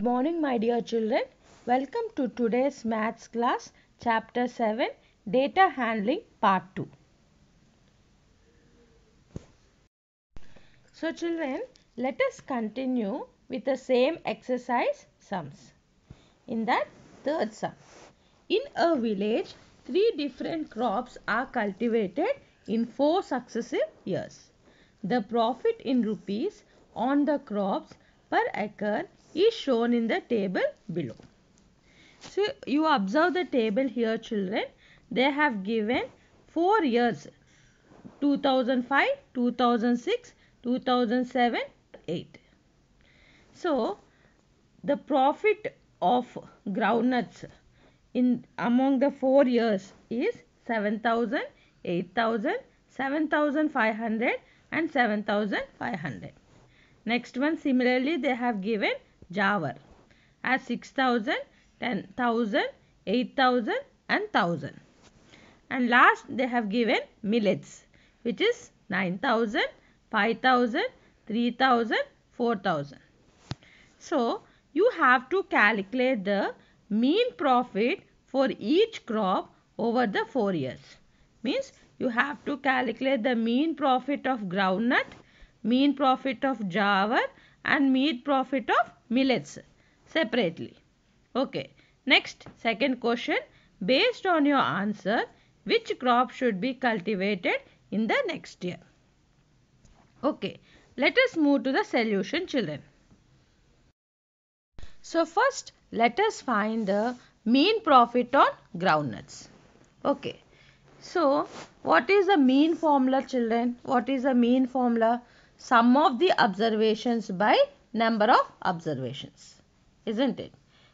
Good morning my dear children. Welcome to today's maths class chapter 7 data handling part 2. So children let us continue with the same exercise sums. In that third sum. In a village three different crops are cultivated in four successive years. The profit in rupees on the crops per acre is shown in the table below. So, you observe the table here children. They have given 4 years 2005, 2006, 2007, 8. So, the profit of groundnuts in among the 4 years is 7000, 8000, 7500 and 7500. Next one similarly they have given Jawar as 6000, 10,000, 8000 and 1000. And last they have given millets which is 9000, 5000, 3000, 4000. So you have to calculate the mean profit for each crop over the 4 years. Means you have to calculate the mean profit of groundnut mean profit of jawar and mean profit of millets separately. Okay. Next, second question. Based on your answer, which crop should be cultivated in the next year? Okay. Let us move to the solution children. So first, let us find the mean profit on groundnuts. Okay. So, what is the mean formula children? What is the mean formula? sum of the observations by number of observations, isn't it?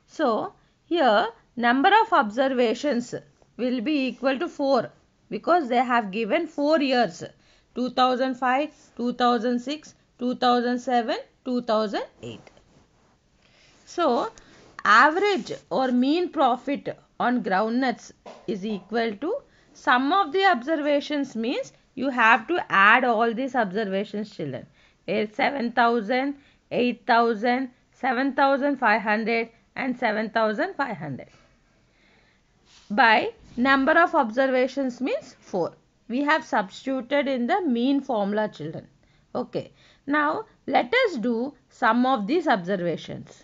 So, here number of observations will be equal to 4 because they have given 4 years 2005, 2006, 2007, 2008. So, average or mean profit on groundnuts is equal to sum of the observations means you have to add all these observations children it's 7000 8000 7500 and 7500 by number of observations means 4 we have substituted in the mean formula children okay now let us do some of these observations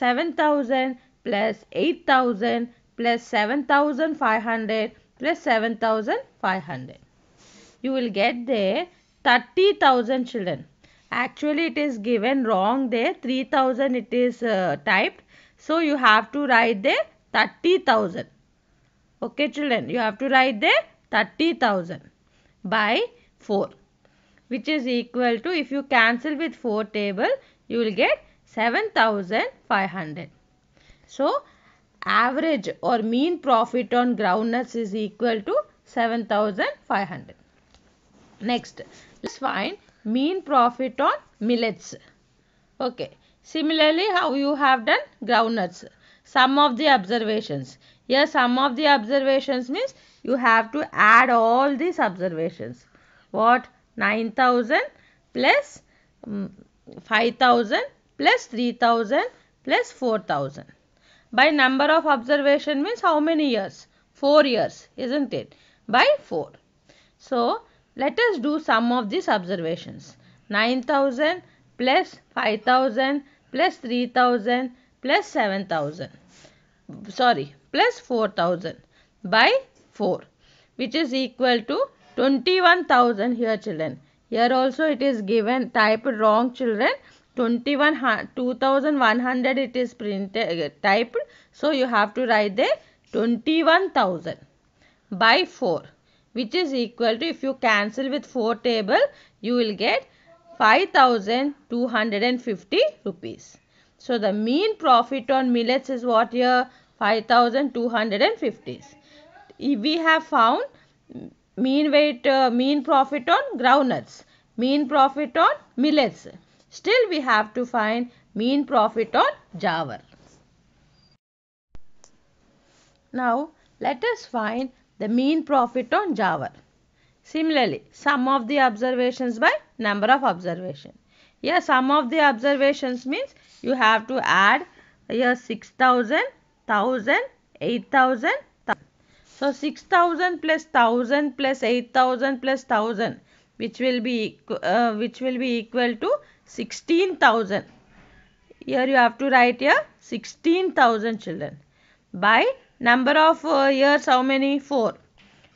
7000 plus 8000 plus 7500 plus 7500 you will get there 30,000 children. Actually, it is given wrong there. 3,000 it is uh, typed. So, you have to write there 30,000. Okay, children. You have to write there 30,000 by 4 which is equal to if you cancel with 4 table you will get 7500. So average or mean profit on groundnuts is equal to 7500. Next, let's find mean profit on millets. Okay. Similarly, how you have done groundnuts. Some of the observations. Here, some of the observations means you have to add all these observations. What? 9,000 plus um, mm, 5,000 plus 3,000 plus 4,000. By number of observation means how many years? 4 years, isn't it? By 4. So, let us do some of these observations. 9000 plus 5000 plus 3000 plus 7000 sorry plus 4000 by 4 which is equal to 21000 here children. Here also it is given type wrong children 2100 it is printed uh, typed so you have to write there 21000 by 4 which is equal to if you cancel with 4 table you will get 5250 rupees. So the mean profit on millets is what here 5250. We have found mean weight uh, mean profit on groundnuts, mean profit on millets. Still we have to find mean profit on jawar. Now let us find the mean profit on Java. Similarly, sum of the observations by number of observation. Here sum of the observations means you have to add here 6000, 1000, 8000. So 6000 plus 1000 plus 8000 plus 1000 which will be uh, which will be equal to 16000. Here you have to write here 16000 children by Number of uh, years how many? 4.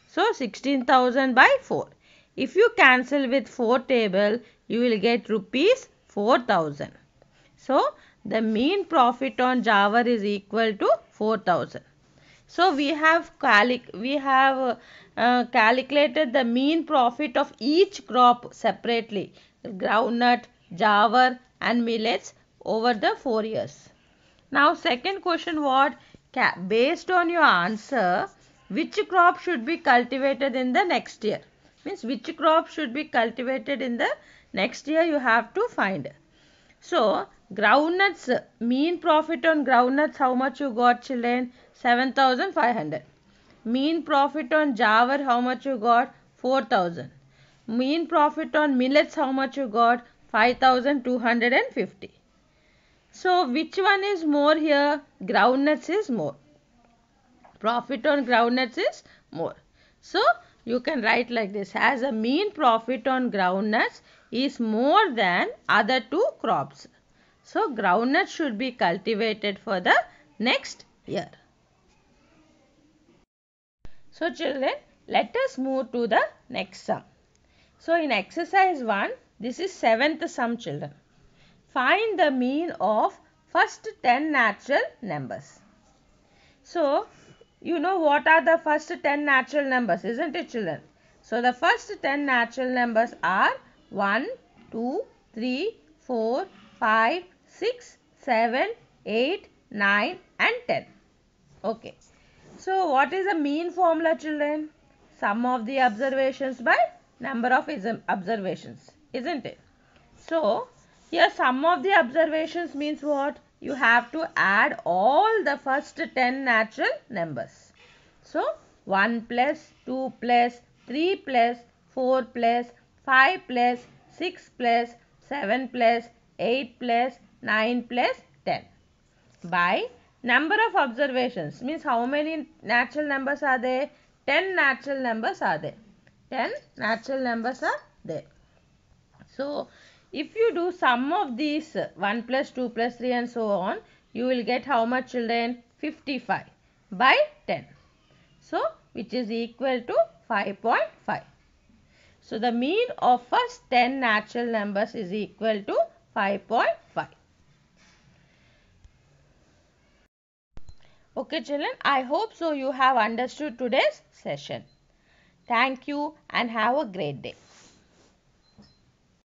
So 16,000 by 4. If you cancel with 4 table, you will get rupees 4,000. So the mean profit on Java is equal to 4,000. So we have calic we have uh, calculated the mean profit of each crop separately groundnut, Java and millets over the 4 years. Now second question what based on your answer, which crop should be cultivated in the next year? Means which crop should be cultivated in the next year you have to find. So, groundnuts, mean profit on groundnuts, how much you got children? 7500. Mean profit on jawar, how much you got? 4000. Mean profit on millets, how much you got? 5250. So which one is more here? Groundnuts is more. Profit on groundnuts is more. So you can write like this as a mean profit on groundnuts is more than other two crops. So groundnuts should be cultivated for the next year. So children, let us move to the next sum. So in exercise 1, this is seventh sum children find the mean of first 10 natural numbers. So, you know what are the first 10 natural numbers, isn't it children? So, the first 10 natural numbers are 1, 2, 3, 4, 5, 6, 7, 8, 9 and 10. Okay. So, what is the mean formula children? Sum of the observations by number of observations, isn't it? So, here sum of the observations means what? You have to add all the first 10 natural numbers. So 1 plus, 2 plus, 3 plus, 4 plus, 5 plus, 6 plus, 7 plus, 8 plus, 9 plus, 10. By number of observations means how many natural numbers are there? 10 natural numbers are there. 10 natural numbers are there. So, if you do sum of these 1 plus 2 plus 3 and so on, you will get how much children? 55 by 10. So, which is equal to 5.5. So, the mean of first 10 natural numbers is equal to 5.5. Okay children, I hope so you have understood today's session. Thank you and have a great day.